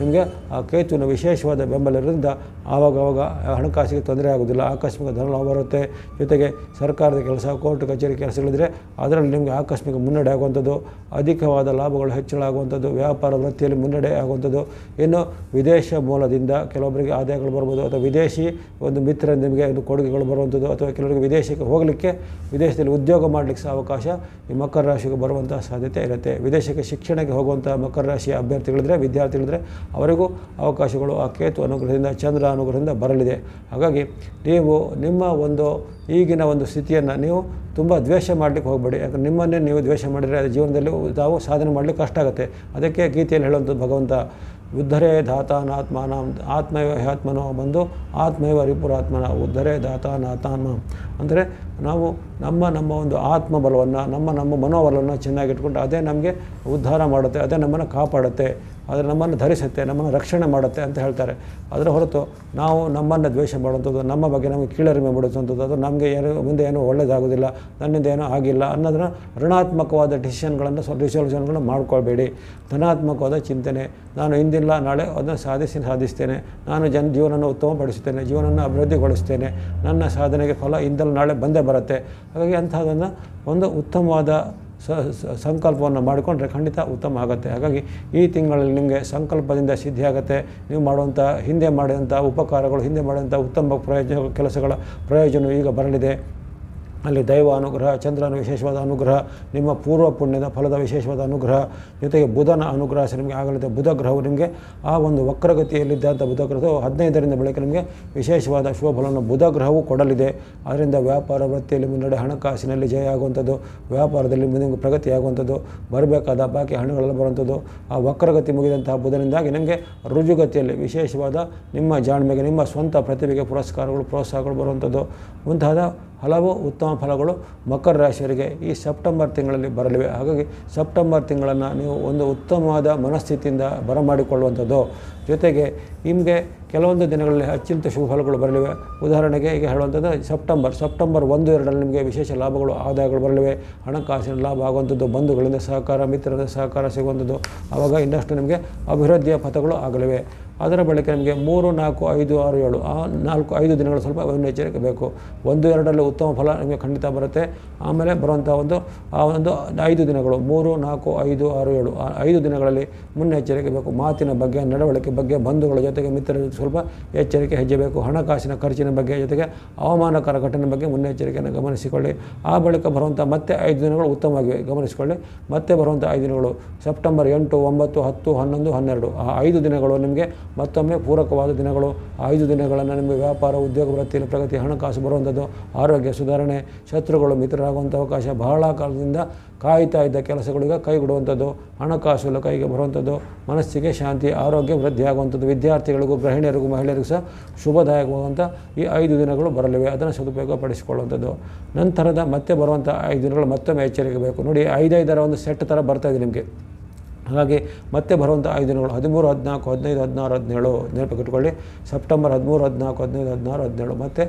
S1: ನಿಮಗೆ ಆ ಕೇತುವಿನ ವಿಶೇಷವಾದ ಬೆಂಬಲ ಇರೋದ್ರಿಂದ ಆವಾಗವಾಗ ಹಣಕಾಸಿಗೆ ತೊಂದರೆ ಆಗೋದಿಲ್ಲ ಆಕಸ್ಮಿಕ ಧನಲಾಭ ಬರುತ್ತೆ ಜೊತೆಗೆ ಸರ್ಕಾರದ ಕೆಲಸ ಕೋರ್ಟ್ ಕಚೇರಿ ಕೆಲಸಗಳಿದ್ರೆ ಅದರಲ್ಲಿ ನಿಮಗೆ ಆಕಸ್ಮಿಕ ಮುನ್ನಡೆ ಆಗುವಂಥದ್ದು ಅಧಿಕವಾದ ಲಾಭಗಳು ಹೆಚ್ಚಳ ಆಗುವಂಥದ್ದು ವ್ಯಾಪಾರ ವೃತ್ತಿಯಲ್ಲಿ ಮುನ್ನಡೆ ಆಗುವಂಥದ್ದು ಇನ್ನು ವಿದೇಶ ಮೂಲದಿಂದ ಕೆಲವೊಬ್ಬರಿಗೆ ಆದಾಯಗಳು ಬರ್ಬೋದು ಅಥವಾ ವಿದೇಶಿ ಒಂದು ಮಿತ್ರ ನಿಮಗೆ ಒಂದು ಕೊಡುಗೆಗಳು ಬರುವಂಥದ್ದು ಅಥವಾ ಕೆಲವರಿಗೆ ವಿದೇಶಕ್ಕೆ ಹೋಗಲಿಕ್ಕೆ ವಿದೇಶದಲ್ಲಿ ಉದ್ಯೋಗ ಮಾಡಲಿಕ್ಕೆ ಸಹ ಅವಕಾಶ ಈ ಮಕರ ರಾಶಿಗೆ ಬರುವಂಥ ಸಾಧ್ಯತೆ ಇರುತ್ತೆ ವಿದೇಶಕ್ಕೆ ಶಿಕ್ಷಣಕ್ಕೆ ಹೋಗುವಂಥ ಮಕರ ರಾಶಿಯ ಅಭ್ಯರ್ಥಿಗಳಿದ್ರೆ ವಿದ್ಯಾರ್ಥಿಗಳಿದ್ರೆ ಅವರಿಗೂ ಅವಕಾಶಗಳು ಆ ಕೇತು ಅನುಗ್ರಹದಿಂದ ಚಂದ್ರ ಅನುಗ್ರಹದಿಂದ ಬರಲಿದೆ ಹಾಗಾಗಿ ನೀವು ನಿಮ್ಮ ಒಂದು ಈಗಿನ ಒಂದು ಸ್ಥಿತಿಯನ್ನು ನೀವು ತುಂಬ ದ್ವೇಷ ಮಾಡಲಿಕ್ಕೆ ಹೋಗಬೇಡಿ ಯಾಕಂದರೆ ನಿಮ್ಮನ್ನೇ ನೀವು ದ್ವೇಷ ಮಾಡಿದರೆ ಅದು ಜೀವನದಲ್ಲಿ ತಾವು ಸಾಧನೆ ಮಾಡಲಿಕ್ಕೆ ಕಷ್ಟ ಆಗುತ್ತೆ ಅದಕ್ಕೆ ಗೀತೆಯಲ್ಲಿ ಹೇಳುವಂಥದ್ದು ಭಗವಂತ ಉದ್ಧರೇ ಆತ್ಮಾನ ಆತ್ಮೈವ ಆತ್ಮನೋ ಬಂದು ಆತ್ಮೈವ ಹರಿಪುರಾತ್ಮನ ಉದ್ಧರೇ ಧಾತಾನಾತ್ಮಾನ ಅಂದರೆ ನಾವು ನಮ್ಮ ನಮ್ಮ ಒಂದು ಆತ್ಮಬಲವನ್ನು ನಮ್ಮ ನಮ್ಮ ಮನೋಬಲವನ್ನು ಚೆನ್ನಾಗಿಟ್ಕೊಂಡು ಅದೇ ನಮಗೆ ಉದ್ಧಾರ ಮಾಡುತ್ತೆ ಅದೇ ನಮ್ಮನ್ನು ಕಾಪಾಡುತ್ತೆ ಆದರೆ ನಮ್ಮನ್ನು ಧರಿಸುತ್ತೆ ನಮ್ಮನ್ನು ರಕ್ಷಣೆ ಮಾಡುತ್ತೆ ಅಂತ ಹೇಳ್ತಾರೆ ಅದರ ಹೊರತು ನಾವು ನಮ್ಮನ್ನು ದ್ವೇಷ ಮಾಡುವಂಥದ್ದು ನಮ್ಮ ಬಗ್ಗೆ ನಮಗೆ ಕೀಳರಿಮೆ ಮಾಡುವಂಥದ್ದು ಅದು ನಮಗೆ ಏನು ಮುಂದೆ ಏನೂ ಒಳ್ಳೆಯದಾಗೋದಿಲ್ಲ ನನ್ನಿಂದ ಏನೂ ಆಗಿಲ್ಲ ಅನ್ನೋದನ್ನು ಋಣಾತ್ಮಕವಾದ ಡಿಸಿಷನ್ಗಳನ್ನು ಸ್ವಲ್ಪ ರಿಸೊಲ್ಯೂಷನ್ಗಳನ್ನು ಮಾಡ್ಕೊಳ್ಬೇಡಿ ಧನಾತ್ಮಕವಾದ ಚಿಂತನೆ ನಾನು ಇಂದಿಲ್ಲ ನಾಳೆ ಅದನ್ನು ಸಾಧಿಸಿ ಸಾಧಿಸ್ತೇನೆ ನಾನು ಜನ ಜೀವನವನ್ನು ಉತ್ತಮಪಡಿಸುತ್ತೇನೆ ಜೀವನವನ್ನು ಅಭಿವೃದ್ಧಿಗೊಳಿಸ್ತೇನೆ ನನ್ನ ಸಾಧನೆಗೆ ಫಲ ಇಂದಲ್ಲ ನಾಳೆ ಬಂದೇ ಬರುತ್ತೆ ಹಾಗಾಗಿ ಅಂಥದ್ದನ್ನು ಒಂದು ಉತ್ತಮವಾದ ಸಂಕಲ್ಪವನ್ನು ಮಾಡಿಕೊಂಡ್ರೆ ಖಂಡಿತ ಉತ್ತಮ ಆಗುತ್ತೆ ಹಾಗಾಗಿ ಈ ತಿಂಗಳಲ್ಲಿ ನಿಮಗೆ ಸಂಕಲ್ಪದಿಂದ ಸಿದ್ಧಿಯಾಗುತ್ತೆ ನೀವು ಮಾಡುವಂಥ ಹಿಂದೆ ಮಾಡಿದಂಥ ಉಪಕಾರಗಳು ಹಿಂದೆ ಮಾಡಿದಂಥ ಉತ್ತಮ ಪ್ರಯೋಜನ ಕೆಲಸಗಳ ಪ್ರಯೋಜನವು ಈಗ ಬರಲಿದೆ ಅಲ್ಲಿ ದೈವ ಅನುಗ್ರಹ ಚಂದ್ರನ ವಿಶೇಷವಾದ ಅನುಗ್ರಹ ನಿಮ್ಮ ಪೂರ್ವ ಪುಣ್ಯದ ಫಲದ ವಿಶೇಷವಾದ ಅನುಗ್ರಹ ಜೊತೆಗೆ ಬುಧನ ಅನುಗ್ರಹ ನಿಮಗೆ ಆಗಲಿದೆ ಬುಧ ಗ್ರಹವು ನಿಮಗೆ ಆ ಒಂದು ವಕ್ರಗತಿಯಲ್ಲಿದ್ದಂಥ ಬುಧ ಗ್ರಹವು ಹದಿನೈದರಿಂದ ಬೆಳಗ್ಗೆ ನಿಮಗೆ ವಿಶೇಷವಾದ ಶುಭ ಫಲವನ್ನು ಬುಧ ಗ್ರಹವು ಕೊಡಲಿದೆ ಅದರಿಂದ ವ್ಯಾಪಾರ ವೃತ್ತಿಯಲ್ಲಿ ಮುನ್ನಡೆ ಹಣಕಾಸಿನಲ್ಲಿ ಜಯ ಆಗುವಂಥದ್ದು ವ್ಯಾಪಾರದಲ್ಲಿ ನಿಮಗೆ ಪ್ರಗತಿಯಾಗುವಂಥದ್ದು ಬರಬೇಕಾದ ಬಾಕಿ ಹಣಗಳೆಲ್ಲ ಬರುವಂಥದ್ದು ಆ ವಕ್ರಗತಿ ಮುಗಿದಂತಹ ಬುಧನಿಂದಾಗಿ ನಿಮಗೆ ರುಜುಗತಿಯಲ್ಲಿ ವಿಶೇಷವಾದ ನಿಮ್ಮ ಜಾಣ್ಮೆಗೆ ನಿಮ್ಮ ಸ್ವಂತ ಪ್ರತಿಭೆಗೆ ಪುರಸ್ಕಾರಗಳು ಪ್ರೋತ್ಸಾಹಗಳು ಬರುವಂಥದ್ದು ಮುಂತಾದ ಹಲವು ಉತ್ತಮ ಫಲಗಳು ಮಕರ ರಾಶಿಯವರಿಗೆ ಈ ಸೆಪ್ಟೆಂಬರ್ ತಿಂಗಳಲ್ಲಿ ಬರಲಿವೆ ಹಾಗಾಗಿ ಸೆಪ್ಟೆಂಬರ್ ತಿಂಗಳನ್ನು ನೀವು ಒಂದು ಉತ್ತಮವಾದ ಮನಸ್ಥಿತಿಯಿಂದ ಬರಮಾಡಿಕೊಳ್ಳುವಂಥದ್ದು ಜೊತೆಗೆ ನಿಮಗೆ ಕೆಲವೊಂದು ದಿನಗಳಲ್ಲಿ ಅತ್ಯಂತ ಶುಭ ಫಲಗಳು ಬರಲಿವೆ ಉದಾಹರಣೆಗೆ ಈಗ ಹೇಳುವಂಥದ್ದು ಸೆಪ್ಟೆಂಬರ್ ಸೆಪ್ಟೆಂಬರ್ ಒಂದು ಎರಡರಲ್ಲಿ ನಿಮಗೆ ವಿಶೇಷ ಲಾಭಗಳು ಆದಾಯಗಳು ಬರಲಿವೆ ಹಣಕಾಸಿನ ಲಾಭ ಆಗುವಂಥದ್ದು ಬಂಧುಗಳಿಂದ ಸಹಕಾರ ಮಿತ್ರರಿಂದ ಸಹಕಾರ ಸಿಗುವಂಥದ್ದು ಆವಾಗ ಇನ್ನಷ್ಟು ನಿಮಗೆ ಅಭಿವೃದ್ಧಿಯ ಪಥಗಳು ಆಗಲಿವೆ ಅದರ ಬಳಿಕ ನಿಮಗೆ ಮೂರು ನಾಲ್ಕು ಐದು ಆರು ಏಳು ಆ ನಾಲ್ಕು ಐದು ದಿನಗಳು ಸ್ವಲ್ಪ ಮುನ್ನೆಚ್ಚರಿಕೆ ಬೇಕು ಒಂದು ಎರಡರಲ್ಲಿ ಉತ್ತಮ ಫಲ ನಿಮಗೆ ಖಂಡಿತ ಬರುತ್ತೆ ಆಮೇಲೆ ಬರುವಂಥ ಒಂದು ಆ ಒಂದು ಐದು ದಿನಗಳು ಮೂರು ನಾಲ್ಕು ಐದು ಆರು ಏಳು ಆ ಐದು ದಿನಗಳಲ್ಲಿ ಮುನ್ನೆಚ್ಚರಿಕೆ ಬೇಕು ಮಾತಿನ ಬಗ್ಗೆ ನಡವಳಿಕೆ ಬಗ್ಗೆ ಬಂಧುಗಳ ಜೊತೆಗೆ ಮಿತ್ರರ ಸ್ವಲ್ಪ ಎಚ್ಚರಿಕೆ ಹೆಜ್ಜೆಬೇಕು ಹಣಕಾಸಿನ ಖರ್ಚಿನ ಬಗ್ಗೆ ಜೊತೆಗೆ ಅವಮಾನಕರ ಘಟನೆ ಬಗ್ಗೆ ಮುನ್ನೆಚ್ಚರಿಕೆಯನ್ನು ಗಮನಿಸಿಕೊಳ್ಳಿ ಆ ಬಳಿಕ ಬರುವಂಥ ಮತ್ತೆ ಐದು ದಿನಗಳು ಉತ್ತಮವಾಗಿವೆ ಗಮನಿಸಿಕೊಳ್ಳಿ ಮತ್ತೆ ಬರುವಂಥ ಐದು ದಿನಗಳು ಸೆಪ್ಟೆಂಬರ್ ಎಂಟು ಒಂಬತ್ತು ಹತ್ತು ಹನ್ನೊಂದು ಹನ್ನೆರಡು ಆ ಐದು ದಿನಗಳು ನಿಮಗೆ ಮತ್ತೊಮ್ಮೆ ಪೂರಕವಾದ ದಿನಗಳು ಐದು ದಿನಗಳನ್ನು ನಿಮಗೆ ವ್ಯಾಪಾರ ಉದ್ಯೋಗ ವೃತ್ತಿಯಲ್ಲಿ ಪ್ರಗತಿ ಹಣಕಾಸು ಬರುವಂಥದ್ದು ಆರೋಗ್ಯ ಸುಧಾರಣೆ ಶತ್ರುಗಳು ಮಿತ್ರರಾಗುವಂಥ ಅವಕಾಶ ಬಹಳ ಕಾಲದಿಂದ ಕಾಯ್ತಾ ಇದ್ದ ಕೆಲಸಗಳಿಗೆ ಕೈಗೊಡುವಂಥದ್ದು ಹಣಕಾಸು ಕೈಗೆ ಬರುವಂಥದ್ದು ಮನಸ್ಸಿಗೆ ಶಾಂತಿ ಆರೋಗ್ಯ ವೃದ್ಧಿ ಆಗುವಂಥದ್ದು ವಿದ್ಯಾರ್ಥಿಗಳಿಗೂ ಗೃಹಿಣಿಯರಿಗೂ ಮಹಿಳೆಯರಿಗೂ ಸಹ ಶುಭದಾಯಕವಾದಂಥ ಈ ಐದು ದಿನಗಳು ಬರಲಿವೆ ಅದನ್ನು ಸದುಪಯೋಗ ಪಡಿಸಿಕೊಳ್ಳುವಂಥದ್ದು ನಂತರದ ಮತ್ತೆ ಬರುವಂಥ ಐದು ದಿನಗಳು ಮತ್ತೊಮ್ಮೆ ಎಚ್ಚರಿಕೆ ಬೇಕು ನೋಡಿ ಐದೈದರ ಒಂದು ಸೆಟ್ ಥರ ಬರ್ತಾಯಿದೆ ನಿಮಗೆ ಹಾಗಾಗಿ ಮತ್ತೆ ಬರುವಂಥ ಐದು ದಿನಗಳು ಹದಿಮೂರು ಹದಿನಾಲ್ಕು ಹದಿನೈದು ಹದಿನಾರು ಹದಿನೇಳು ಇಟ್ಕೊಳ್ಳಿ ಸೆಪ್ಟೆಂಬರ್ ಹದಿಮೂರು ಹದಿನಾಲ್ಕು ಹದಿನೈದು ಹದಿನಾರು ಹದಿನೇಳು ಮತ್ತು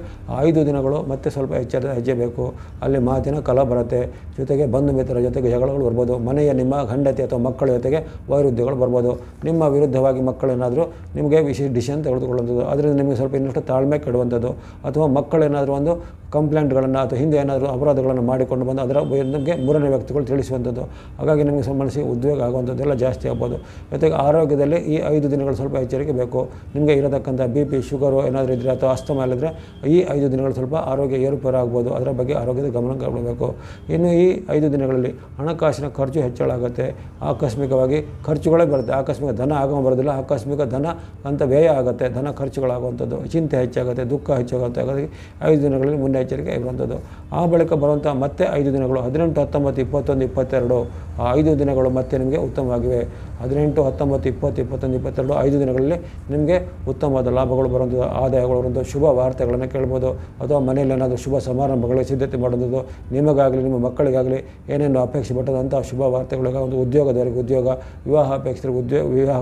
S1: ಐದು ದಿನಗಳು ಮತ್ತೆ ಸ್ವಲ್ಪ ಹೆಚ್ಚಾದ ಹೆಜ್ಜೆ ಬೇಕು ಅಲ್ಲಿ ಮಾತಿನ ಕಲ ಬರುತ್ತೆ ಜೊತೆಗೆ ಬಂಧು ಮಿತ್ರರ ಜೊತೆಗೆ ಜಗಳಗಳು ಬರ್ಬೋದು ಮನೆಯ ನಿಮ್ಮ ಗಂಡತಿ ಅಥವಾ ಮಕ್ಕಳ ಜೊತೆಗೆ ವೈರುದ್ಯಗಳು ಬರ್ಬೋದು ನಿಮ್ಮ ವಿರುದ್ಧವಾಗಿ ಮಕ್ಕಳೇನಾದರೂ ನಿಮಗೆ ವಿಶೇಷ ಡಿಶನ್ ತೆಗೆದುಕೊಳ್ಳುವಂಥದ್ದು ಅದರಿಂದ ನಿಮಗೆ ಸ್ವಲ್ಪ ಇನ್ನಷ್ಟು ತಾಳ್ಮೆ ಕೆಡುವಂಥದ್ದು ಅಥವಾ ಮಕ್ಕಳೇನಾದರೂ ಒಂದು ಕಂಪ್ಲೇಂಟ್ಗಳನ್ನು ಅಥವಾ ಹಿಂದೆ ಏನಾದರೂ ಅಪರಾಧಗಳನ್ನು ಮಾಡಿಕೊಂಡು ಬಂದು ಅದರ ಬಗ್ಗೆ ಮೂರನೇ ವ್ಯಕ್ತಿಗಳು ತಿಳಿಸುವಂಥದ್ದು ಹಾಗಾಗಿ ನಿಮಗೆ ಸಂಬಂಧಿಸಿ ಉದ್ವೇಗ ಆಗುವಂಥದ್ದೆಲ್ಲ ಜಾಸ್ತಿ ಆಗ್ಬೋದು ಜೊತೆಗೆ ಆರೋಗ್ಯದಲ್ಲಿ ಈ ಐದು ದಿನಗಳು ಸ್ವಲ್ಪ ಎಚ್ಚರಿಕೆ ಬೇಕು ನಿಮಗೆ ಇರತಕ್ಕಂಥ ಬಿ ಪಿ ಶುಗರು ಏನಾದರೂ ಇದ್ದರೆ ಅಥವಾ ಅಸ್ತಮ ಇಲ್ಲದ್ರೆ ಈ ಐದು ದಿನಗಳು ಸ್ವಲ್ಪ ಆರೋಗ್ಯ ಏರುಪೇರು ಆಗ್ಬೋದು ಅದರ ಬಗ್ಗೆ ಆರೋಗ್ಯದ ಗಮನ ಕೊಡಬೇಕು ಇನ್ನು ಈ ಐದು ದಿನಗಳಲ್ಲಿ ಹಣಕಾಸಿನ ಖರ್ಚು ಹೆಚ್ಚಳ ಆಗುತ್ತೆ ಆಕಸ್ಮಿಕವಾಗಿ ಖರ್ಚುಗಳೇ ಬರುತ್ತೆ ಆಕಸ್ಮಿಕ ಧನ ಆಗಮ ಬರೋದಿಲ್ಲ ಆಕಸ್ಮಿಕ ಧನ ಅಂತ ವ್ಯಯ ಆಗುತ್ತೆ ಧನ ಖರ್ಚುಗಳಾಗುವಂಥದ್ದು ಚಿಂತೆ ಹೆಚ್ಚಾಗುತ್ತೆ ದುಃಖ ಹೆಚ್ಚಾಗುತ್ತೆ ಹಾಗಾಗಿ ಐದು ದಿನಗಳಲ್ಲಿ ಮುನ್ನೆ ಎಚ್ಚರಿಕೆ ಇರುವಂಥದ್ದು ಆ ಬಳಿಕ ಬರುವಂಥ ಮತ್ತೆ ಐದು ದಿನಗಳು ಹದಿನೆಂಟು ಹತ್ತೊಂಬತ್ತು ಇಪ್ಪತ್ತೊಂದು ಇಪ್ಪತ್ತೆರಡು ಆ ಐದು ದಿನಗಳು ಮತ್ತೆ ನಿಮಗೆ ಉತ್ತಮವಾಗಿವೆ ಹದಿನೆಂಟು ಹತ್ತೊಂಬತ್ತು ಇಪ್ಪತ್ತು ಇಪ್ಪತ್ತೊಂದು ಇಪ್ಪತ್ತೆರಡು ಐದು ದಿನಗಳಲ್ಲಿ ನಿಮಗೆ ಉತ್ತಮವಾದ ಲಾಭಗಳು ಬರುವಂಥದ್ದು ಆದಾಯಗಳು ಬರುವಂಥ ಶುಭ ವಾರ್ತೆಗಳನ್ನು ಕೇಳ್ಬೋದು ಅಥವಾ ಮನೆಯಲ್ಲಿ ಏನಾದರೂ ಶುಭ ಸಮಾರಂಭಗಳಿಗೆ ಸಿದ್ಧತೆ ಮಾಡುವಂಥದ್ದು ನಿಮಗಾಗಲಿ ನಿಮ್ಮ ಮಕ್ಕಳಿಗಾಗಲಿ ಏನೇನು ಅಪೇಕ್ಷೆ ಪಟ್ಟದಂಥ ಶುಭ ವಾರ್ತೆಗಳಿಗೆ ಒಂದು ಉದ್ಯೋಗದವರಿಗೆ ಉದ್ಯೋಗ ವಿವಾಹ ಅಪೇಕ್ಷೆಗೆ ಉದ್ಯೋಗ ವಿವಾಹ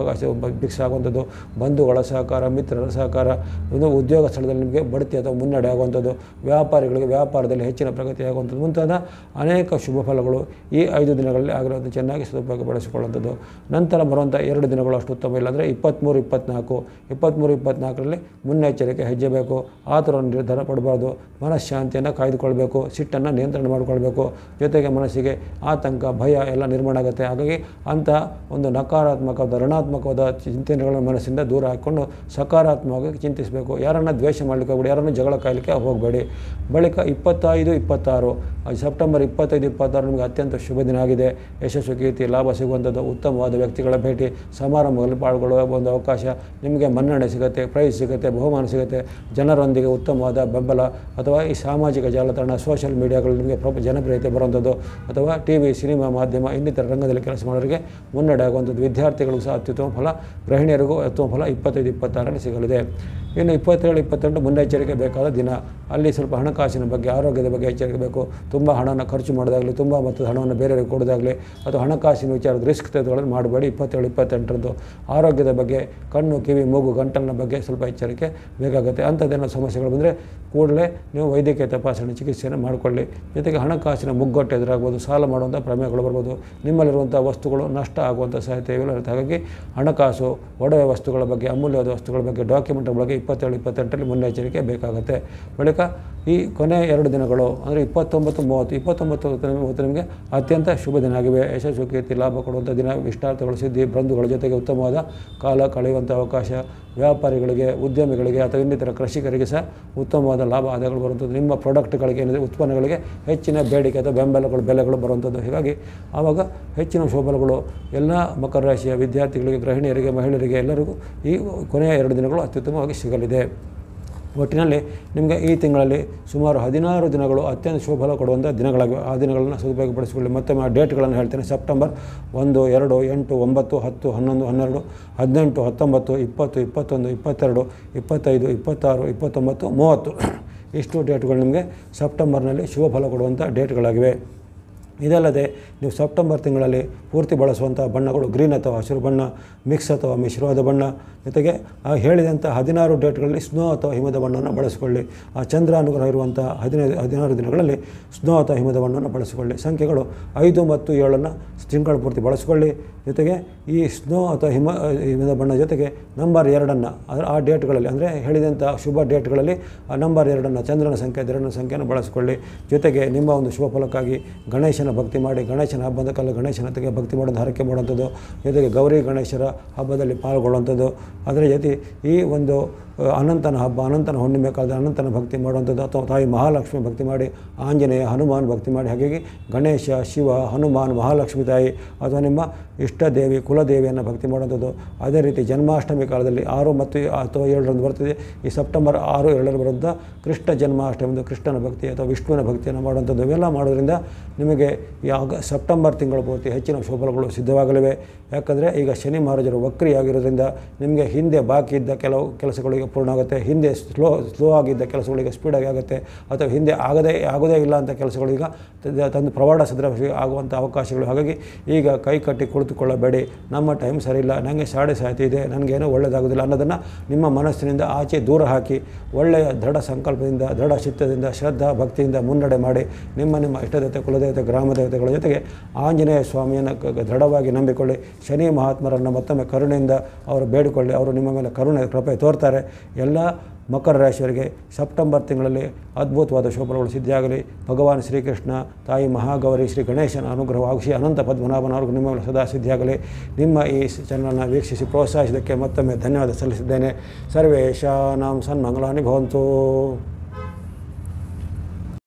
S1: ಭಿಕ್ಷೆ ಆಗುವಂಥದ್ದು ಬಂಧುಗಳ ಸಹಕಾರ ಮಿತ್ರರ ಸಹಕಾರ ಒಂದು ಉದ್ಯೋಗ ಸ್ಥಳದಲ್ಲಿ ನಿಮಗೆ ಬಡ್ತಿ ಅಥವಾ ಮುನ್ನಡೆ ಆಗುವಂಥದ್ದು ವ್ಯಾಪಾರ ವ್ಯಾಪಾರಿಗಳಿಗೆ ವ್ಯಾಪಾರದಲ್ಲಿ ಹೆಚ್ಚಿನ ಪ್ರಗತಿಯಾಗುವಂಥದ್ದು ಮುಂತಾದ ಅನೇಕ ಶುಭ ಫಲಗಳು ಈ ಐದು ದಿನಗಳಲ್ಲಿ ಆಗಿರೋದನ್ನು ಚೆನ್ನಾಗಿ ಸದುಪಯೋಗ ಬಳಸಿಕೊಳ್ಳುವಂಥದ್ದು ನಂತರ ಬರುವಂಥ ಎರಡು ದಿನಗಳು ಅಷ್ಟು ಉತ್ತಮ ಇಲ್ಲಾಂದರೆ ಇಪ್ಪತ್ತ್ಮೂರು ಇಪ್ಪತ್ತ್ನಾಲ್ಕು ಇಪ್ಪತ್ತ್ಮೂರು ಇಪ್ಪತ್ತ್ನಾಲ್ಕರಲ್ಲಿ ಮುನ್ನೆಚ್ಚರಿಕೆ ಹೆಜ್ಜೆ ಆ ಥರ ನಿರ್ಧಾರ ಪಡಬಾರ್ದು ಮನಃಶಾಂತಿಯನ್ನು ಕಾಯ್ದುಕೊಳ್ಬೇಕು ಸಿಟ್ಟನ್ನು ನಿಯಂತ್ರಣ ಮಾಡಿಕೊಳ್ಬೇಕು ಜೊತೆಗೆ ಮನಸ್ಸಿಗೆ ಆತಂಕ ಭಯ ಎಲ್ಲ ನಿರ್ಮಾಣ ಆಗುತ್ತೆ ಹಾಗಾಗಿ ಅಂತಹ ಒಂದು ನಕಾರಾತ್ಮಕವಾದ ಋಣಾತ್ಮಕವಾದ ಚಿಂತನೆಗಳನ್ನು ಮನಸ್ಸಿಂದ ದೂರ ಹಾಕ್ಕೊಂಡು ಸಕಾರಾತ್ಮಕವಾಗಿ ಚಿಂತಿಸಬೇಕು ಯಾರನ್ನು ದ್ವೇಷ ಮಾಡಲಿಕ್ಕೆ ಹೋಗ್ಬೇಡಿ ಯಾರನ್ನು ಜಗಳ ಕಾಯಲಿಕ್ಕೆ ಹೋಗಬೇಡಿ ಬಳಿಕ ಇಪ್ಪತ್ತೈದು ಇಪ್ಪತ್ತಾರು ಸೆಪ್ಟೆಂಬರ್ ಇಪ್ಪತ್ತೈದು ಇಪ್ಪತ್ತಾರು ನಿಮಗೆ ಅತ್ಯಂತ ಶುಭ ದಿನ ಆಗಿದೆ ಯಶಸ್ಸು ಕೀರ್ತಿ ಲಾಭ ಸಿಗುವಂಥದ್ದು ಉತ್ತಮವಾದ ವ್ಯಕ್ತಿಗಳ ಭೇಟಿ ಸಮಾರಂಭದಲ್ಲಿ ಪಾಲ್ಗೊಳ್ಳುವ ಒಂದು ಅವಕಾಶ ನಿಮಗೆ ಮನ್ನಣೆ ಸಿಗುತ್ತೆ ಪ್ರೈಸ್ ಸಿಗುತ್ತೆ ಬಹುಮಾನ ಸಿಗುತ್ತೆ ಜನರೊಂದಿಗೆ ಉತ್ತಮವಾದ ಬೆಂಬಲ ಅಥವಾ ಈ ಸಾಮಾಜಿಕ ಜಾಲತಾಣ ಸೋಷಿಯಲ್ ಮೀಡಿಯಾಗಳು ನಿಮಗೆ ಪ್ರ ಜನಪ್ರಿಯತೆ ಬರುವಂಥದ್ದು ಅಥವಾ ಟಿ ವಿ ಸಿನಿಮಾ ಮಾಧ್ಯಮ ಇನ್ನಿತರ ರಂಗದಲ್ಲಿ ಕೆಲಸ ಮಾಡೋರಿಗೆ ಮುನ್ನಡೆ ಆಗುವಂಥದ್ದು ವಿದ್ಯಾರ್ಥಿಗಳಿಗೂ ಸಹ ಅತ್ಯುತ್ತಮ ಫಲ ಗೃಹಿಣಿಯರಿಗೂ ಉತ್ತಮ ಫಲ ಇಪ್ಪತ್ತೈದು ಇಪ್ಪತ್ತಾರರಲ್ಲಿ ಸಿಗಲಿದೆ ಇನ್ನು ಇಪ್ಪತ್ತೇಳು ಇಪ್ಪತ್ತೆಂಟು ಮುನ್ನೆಚ್ಚರಿಕೆ ಬೇಕಾದ ದಿನ ಅಲ್ಲಿ ಸ್ವಲ್ಪ ಹಣಕಾಸಿನ ಬಗ್ಗೆ ಆರೋಗ್ಯದ ಬಗ್ಗೆ ಎಚ್ಚರಿಕೆ ಬೇಕು ತುಂಬ ಹಣನ ಖರ್ಚು ಮಾಡೋದಾಗಲಿ ತುಂಬ ಮತ್ತು ಹಣವನ್ನು ಬೇರೆಯವರಿಗೆ ಕೊಡೋದಾಗಲಿ ಅಥವಾ ಹಣಕಾಸಿನ ವಿಚಾರದ ರಿಸ್ಕ್ ತೆಗೆದುಗಳನ್ನು ಮಾಡಬೇಡಿ ಇಪ್ಪತ್ತೇಳು ಇಪ್ಪತ್ತೆಂಟರದ್ದು ಆರೋಗ್ಯದ ಬಗ್ಗೆ ಕಣ್ಣು ಕಿವಿ ಮೂಗು ಗಂಟಲಿನ ಬಗ್ಗೆ ಸ್ವಲ್ಪ ಎಚ್ಚರಿಕೆ ಬೇಕಾಗುತ್ತೆ ಅಂಥದ್ದೇನೋ ಸಮಸ್ಯೆಗಳು ಬಂದರೆ ಕೂಡಲೇ ನೀವು ವೈದ್ಯಕೀಯ ತಪಾಸಣೆ ಚಿಕಿತ್ಸೆಯನ್ನು ಮಾಡಿಕೊಳ್ಳಿ ಜೊತೆಗೆ ಹಣಕಾಸಿನ ಮುಗ್ಗಟ್ಟು ಎದುರಾಗ್ಬೋದು ಸಾಲ ಮಾಡುವಂಥ ಪ್ರಮೇಯಗಳು ಬರ್ಬೋದು ನಿಮ್ಮಲ್ಲಿರುವಂಥ ವಸ್ತುಗಳು ನಷ್ಟ ಆಗುವಂಥ ಸಾಧ್ಯತೆ ಇವೆಲ್ಲ ಹಾಗಾಗಿ ಹಣಕಾಸು ಒಡವೆ ವಸ್ತುಗಳ ಬಗ್ಗೆ ಅಮೂಲ್ಯವಾದ ವಸ್ತುಗಳ ಬಗ್ಗೆ ಡಾಕ್ಯುಮೆಂಟ್ಗಳ ಬಗ್ಗೆ ಇಪ್ಪತ್ತೇಳು ಇಪ್ಪತ್ತೆಂಟರಲ್ಲಿ ಮುನ್ನೆಚ್ಚರಿಕೆ ಬೇಕಾಗುತ್ತೆ ಬಳಿಕ ಈ ಕೊನೆ ಎರಡು ದಿನಗಳು ಅಂದರೆ ಇಪ್ಪತ್ತೊಂಬತ್ತು ಮೂವತ್ತು ಇಪ್ಪತ್ತೊಂಬತ್ತು ಮೂವತ್ತು ನಿಮಗೆ ಅತ್ಯಂತ ಶುಭ ದಿನ ಆಗಿವೆ ಯಶಸ್ಸು ಕೀರ್ತಿ ಲಾಭ ಕೊಡುವಂಥ ದಿನ ಇಷ್ಟಾರ್ಥಗಳು ಸಿದ್ಧಿ ಬಂಧುಗಳ ಜೊತೆಗೆ ಉತ್ತಮವಾದ ಕಾಲ ಕಳೆಯುವಂಥ ಅವಕಾಶ ವ್ಯಾಪಾರಿಗಳಿಗೆ ಉದ್ಯಮಿಗಳಿಗೆ ಅಥವಾ ಇನ್ನಿತರ ಕೃಷಿಕರಿಗೆ ಸಹ ಉತ್ತಮವಾದ ಲಾಭ ಆದಾಯಗಳು ಬರುವಂಥದ್ದು ನಿಮ್ಮ ಪ್ರಾಡಕ್ಟ್ಗಳಿಗೆ ಏನಿದೆ ಉತ್ಪನ್ನಗಳಿಗೆ ಹೆಚ್ಚಿನ ಬೇಡಿಕೆ ಅಥವಾ ಬೆಂಬಲಗಳು ಬೆಲೆಗಳು ಬರುವಂಥದ್ದು ಹೀಗಾಗಿ ಆವಾಗ ಹೆಚ್ಚಿನ ಶೋಭಲಗಳು ಎಲ್ಲ ಮಕರ ರಾಶಿಯ ವಿದ್ಯಾರ್ಥಿಗಳಿಗೆ ಗೃಹಿಣಿಯರಿಗೆ ಮಹಿಳೆಯರಿಗೆ ಎಲ್ಲರಿಗೂ ಈ ಕೊನೆಯ ಎರಡು ದಿನಗಳು ಅತ್ಯುತ್ತಮವಾಗಿ ಸಿಗಲಿದೆ ಒಟ್ಟಿನಲ್ಲಿ ನಿಮಗೆ ಈ ತಿಂಗಳಲ್ಲಿ ಸುಮಾರು ಹದಿನಾರು ದಿನಗಳು ಅತ್ಯಂತ ಶುಭ ಕೊಡುವಂಥ ದಿನಗಳಾಗಿವೆ ಆ ದಿನಗಳನ್ನು ಸದುಪಯೋಗಪಡಿಸಿಕೊಳ್ಳಿ ಮತ್ತೆ ಡೇಟ್ಗಳನ್ನು ಹೇಳ್ತೇನೆ ಸೆಪ್ಟೆಂಬರ್ ಒಂದು ಎರಡು ಎಂಟು ಒಂಬತ್ತು ಹತ್ತು ಹನ್ನೊಂದು ಹನ್ನೆರಡು ಹದಿನೆಂಟು ಹತ್ತೊಂಬತ್ತು ಇಪ್ಪತ್ತು ಇಪ್ಪತ್ತೊಂದು ಇಪ್ಪತ್ತೆರಡು ಇಪ್ಪತ್ತೈದು ಇಪ್ಪತ್ತಾರು ಇಪ್ಪತ್ತೊಂಬತ್ತು ಮೂವತ್ತು ಇಷ್ಟು ಡೇಟ್ಗಳು ನಿಮಗೆ ಸೆಪ್ಟೆಂಬರ್ನಲ್ಲಿ ಶುಭ ಫಲ ಕೊಡುವಂಥ ಡೇಟ್ಗಳಾಗಿವೆ ಇದಲ್ಲದೆ ನೀವು ಸೆಪ್ಟೆಂಬರ್ ತಿಂಗಳಲ್ಲಿ ಪೂರ್ತಿ ಬಳಸುವಂಥ ಬಣ್ಣಗಳು ಗ್ರೀನ್ ಅಥವಾ ಹಸಿರು ಬಣ್ಣ ಮಿಕ್ಸ್ ಅಥವಾ ಮಿಶ್ರವಾದ ಬಣ್ಣ ಜೊತೆಗೆ ಹೇಳಿದಂಥ ಹದಿನಾರು ಡೇಟ್ಗಳಲ್ಲಿ ಸ್ನೋ ಅಥವಾ ಹಿಮದ ಬಣ್ಣವನ್ನು ಬಳಸಿಕೊಳ್ಳಿ ಆ ಚಂದ್ರ ಅನುಗ್ರಹ ಇರುವಂಥ ಹದಿನೈದು ಹದಿನಾರು ದಿನಗಳಲ್ಲಿ ಸ್ನೋ ಅಥವಾ ಹಿಮದ ಬಣ್ಣವನ್ನು ಬಳಸಿಕೊಳ್ಳಿ ಸಂಖ್ಯೆಗಳು ಐದು ಮತ್ತು ಏಳನ್ನು ತಿಂಗಳ ಪೂರ್ತಿ ಬಳಸಿಕೊಳ್ಳಿ ಜೊತೆಗೆ ಈ ಸ್ನೋ ಅಥವಾ ಹಿಮ ಹಿಮದ ಬಣ್ಣ ಜೊತೆಗೆ ನಂಬರ್ ಎರಡನ್ನು ಅದರ ಆ ಡೇಟ್ಗಳಲ್ಲಿ ಅಂದರೆ ಹೇಳಿದಂಥ ಶುಭ ಡೇಟ್ಗಳಲ್ಲಿ ಆ ನಂಬರ್ ಎರಡನ್ನು ಚಂದ್ರನ ಸಂಖ್ಯೆ ಎರಡನ ಸಂಖ್ಯೆಯನ್ನು ಬಳಸಿಕೊಳ್ಳಿ ಜೊತೆಗೆ ನಿಮ್ಮ ಒಂದು ಶುಭ ಫಲಕ್ಕಾಗಿ ಗಣೇಶನ ಭಕ್ತಿ ಮಾಡಿ ಗಣೇಶನ ಹಬ್ಬದ ಕಾಲ ಗಣೇಶನ ಭಕ್ತಿ ಮಾಡೋದು ಹರಕೆ ಮಾಡುವಂಥದ್ದು ಜೊತೆಗೆ ಗೌರಿ ಗಣೇಶರ ಹಬ್ಬದಲ್ಲಿ ಪಾಲ್ಗೊಳ್ಳುವಂಥದ್ದು ಅದರ ಜೊತೆ ಈ ಒಂದು ಅನಂತನ ಹಬ್ಬ ಅನಂತನ ಹುಣ್ಣಿಮೆ ಕಾಲದ ಅನಂತನ ಭಕ್ತಿ ಮಾಡುವಂಥದ್ದು ಅಥವಾ ತಾಯಿ ಮಹಾಲಕ್ಷ್ಮಿ ಭಕ್ತಿ ಮಾಡಿ ಆಂಜನೇಯ ಹನುಮಾನ್ ಭಕ್ತಿ ಮಾಡಿ ಹಾಗಾಗಿ ಗಣೇಶ ಶಿವ ಹನುಮಾನ್ ಮಹಾಲಕ್ಷ್ಮಿ ತಾಯಿ ಅಥವಾ ನಿಮ್ಮ ಇಷ್ಟ ದೇವಿ ಕುಲದೇವಿಯನ್ನು ಭಕ್ತಿ ಮಾಡುವಂಥದ್ದು ಅದೇ ರೀತಿ ಜನ್ಮಾಷ್ಟಮಿ ಕಾಲದಲ್ಲಿ ಆರು ಮತ್ತು ಅಥವಾ ಏಳರಂದು ಬರ್ತದೆ ಈ ಸೆಪ್ಟೆಂಬರ್ ಆರು ಏಳರ ವಿರುದ್ಧ ಕೃಷ್ಣ ಜನ್ಮಾಷ್ಟಮಿ ಒಂದು ಕೃಷ್ಣನ ಭಕ್ತಿ ಅಥವಾ ವಿಷ್ಣುವಿನ ಭಕ್ತಿಯನ್ನು ಮಾಡುವಂಥದ್ದು ಇವೆಲ್ಲ ಮಾಡೋದ್ರಿಂದ ನಿಮಗೆ ಆಗ ಸೆಪ್ಟೆಂಬರ್ ತಿಂಗಳ ಪೂರ್ತಿ ಹೆಚ್ಚಿನ ಶುಭಗಳು ಸಿದ್ಧವಾಗಲಿವೆ ಯಾಕಂದರೆ ಈಗ ಶನಿ ಮಹಾರಾಜರು ವಕ್ರಿಯಾಗಿರೋದ್ರಿಂದ ನಿಮಗೆ ಹಿಂದೆ ಬಾಕಿ ಇದ್ದ ಕೆಲವು ಕೆಲಸಗಳಿಗೆ ಪೂರ್ಣ ಆಗುತ್ತೆ ಹಿಂದೆ ಸ್ಲೋ ಸ್ಲೋ ಆಗಿದ್ದ ಕೆಲಸಗಳಿಗೆ ಸ್ಪೀಡಾಗಿ ಆಗುತ್ತೆ ಅಥವಾ ಹಿಂದೆ ಆಗದೇ ಆಗೋದೇ ಇಲ್ಲ ಅಂತ ಕೆಲಸಗಳು ಈಗ ತಂದು ಪ್ರವಾಡ ಸದೃಶ ಆಗುವಂಥ ಅವಕಾಶಗಳು ಹಾಗಾಗಿ ಈಗ ಕೈ ಕಟ್ಟಿ ಕುಳಿತುಕೊಳ್ಳಬೇಡಿ ನಮ್ಮ ಟೈಮ್ ಸರಿಯಿಲ್ಲ ನನಗೆ ಸಾಡೆ ಸಾಹಿತಿ ಇದೆ ನನಗೇನೂ ಒಳ್ಳೆಯದಾಗೋದಿಲ್ಲ ಅನ್ನೋದನ್ನು ನಿಮ್ಮ ಮನಸ್ಸಿನಿಂದ ಆಚೆ ದೂರ ಹಾಕಿ ಒಳ್ಳೆಯ ದೃಢ ಸಂಕಲ್ಪದಿಂದ ದೃಢ ಚಿತ್ತದಿಂದ ಶ್ರದ್ಧಾ ಭಕ್ತಿಯಿಂದ ಮುನ್ನಡೆ ಮಾಡಿ ನಿಮ್ಮ ನಿಮ್ಮ ಇಷ್ಟದೇವತೆ ಕುಲದೇವತೆ ಗ್ರಾಮ ದೇವತೆಗಳ ಜೊತೆಗೆ ಆಂಜನೇಯ ಸ್ವಾಮಿಯನ್ನು ದೃಢವಾಗಿ ನಂಬಿಕೊಳ್ಳಿ ಶನಿ ಮಹಾತ್ಮರನ್ನು ಮತ್ತೊಮ್ಮೆ ಕರುಣೆಯಿಂದ ಅವರು ಬೇಡಿಕೊಳ್ಳಿ ಅವರು ನಿಮ್ಮ ಮೇಲೆ ಕರುಣೆ ಕೃಪೆ ತೋರ್ತಾರೆ ಎಲ್ಲ ಮಕರ ರಾಶಿಯವರಿಗೆ ಸೆಪ್ಟೆಂಬರ್ ತಿಂಗಳಲ್ಲಿ ಅದ್ಭುತವಾದ ಶೋಭನಗಳು ಸಿದ್ಧಿಯಾಗಲಿ ಭಗವಾನ್ ಶ್ರೀಕೃಷ್ಣ ತಾಯಿ ಮಹಾಗೌರಿ ಶ್ರೀ ಗಣೇಶನ ಅನುಗ್ರಹ ಆಗಿಸಿ ಅನಂತ ಪದ್ಮನಾಭನವ್ರಿಗೂ ನಿಮ್ಮ ಸದಾ ಸಿದ್ಧಿಯಾಗಲಿ ನಿಮ್ಮ ಈ ಚಾನಲನ್ನು ವೀಕ್ಷಿಸಿ ಪ್ರೋತ್ಸಾಹಿಸಿದ್ದಕ್ಕೆ ಮತ್ತೊಮ್ಮೆ ಧನ್ಯವಾದ ಸಲ್ಲಿಸಿದ್ದೇನೆ ಸರ್ವೇಶಾಂ ಸನ್ಮಂಗಳಾನಿ ಭವಂತು